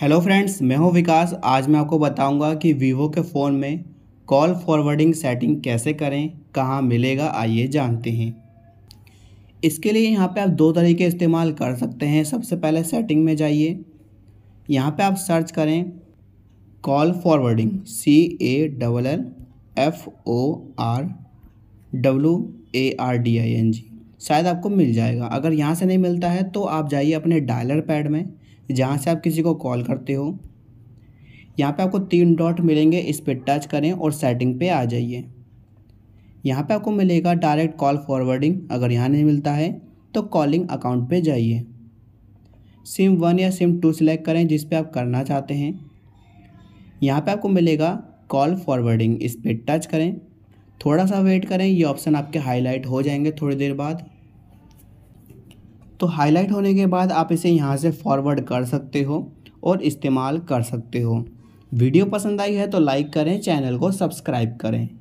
hello friends मैं हूं विकास आज मैं आपको बताऊंगा कि वीवो के फ़ोन में कॉल फॉरवर्डिंग सेटिंग कैसे करें कहां मिलेगा आइए जानते हैं इसके लिए यहां पे आप दो तरीके इस्तेमाल कर सकते हैं सबसे पहले सेटिंग में जाइए यहां पे आप सर्च करें call forwarding C A double L F O R W A R D I N G शायद आपको मिल जाएगा अगर यहाँ से नहीं मिलता है तो आप जाइए अपने डायलर पैड में जहाँ से आप किसी को कॉल करते हो यहाँ पे आपको तीन डॉट मिलेंगे इस पर टच करें और सेटिंग पे आ जाइए यहाँ पे आपको मिलेगा डायरेक्ट कॉल फॉरवर्डिंग अगर यहाँ नहीं मिलता है तो कॉलिंग अकाउंट पे जाइए सिम वन या सिम टू सिलेक्ट करें जिस पे आप करना चाहते हैं यहाँ पे आपको मिलेगा कॉल फॉरवर्डिंग इस पर टच करें थोड़ा सा वेट करें ये ऑप्शन आपके हाईलाइट हो जाएंगे थोड़ी देर बाद तो हाईलाइट होने के बाद आप इसे यहाँ से फॉरवर्ड कर सकते हो और इस्तेमाल कर सकते हो वीडियो पसंद आई है तो लाइक करें चैनल को सब्सक्राइब करें